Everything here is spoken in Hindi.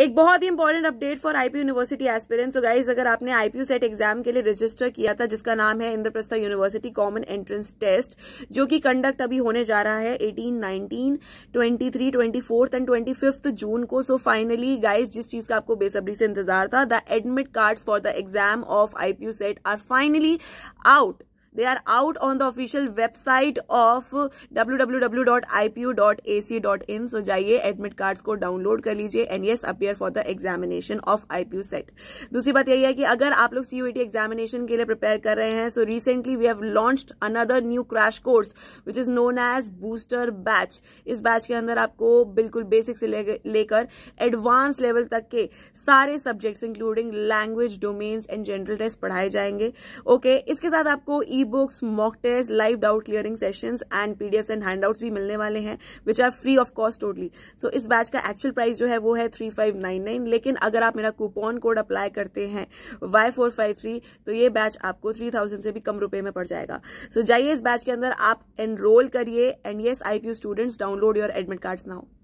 एक बहुत ही important update for IP university aspirants so guys अगर आपने आईपीयू सेट एग्जाम के लिए रजिस्टर किया था जिसका नाम है Indraprastha university common entrance test जो कि कंडक्ट अभी होने जा रहा है eighteen nineteen twenty three twenty fourth and twenty fifth June को सो फाइनली गाइज जिस चीज का आपको बेसब्री से इंतजार था the admit card for the exam of IPU CET are finally out they are out on the official website of www.ipu.ac.in so जाइए एडमिट कार्ड्स को डाउनलोड कर लीजिए and yes appear for the examination of IPU CET दूसरी बात यही है कि अगर आप लोग सीयूईटी एग्जामिनेशन e के लिए प्रिपेयर कर रहे हैं so recently we have launched another new crash course which is known as booster batch इस बैच के अंदर आपको बिल्कुल बेसिक से लेकर एडवांस लेवल तक के सारे subjects including language domains and general test पढ़ाए जाएंगे ओके okay, इसके साथ आपको e e books mock test live doubt clearing session and P and hand भी मिलने वाले हैं which are free of cost totally so इस बैच का एक्चुअल प्राइस जो है वो है थ्री फाइव नाइन नाइन लेकिन अगर आप मेरा कूपन कोड अप्लाई करते हैं वाई फोर फाइव थ्री तो ये बैच आपको थ्री थाउजेंड से भी कम रुपए में पड़ जाएगा सो so, जाइए इस बैच के अंदर आप एनरोल करिए and yes I P students download your admit cards now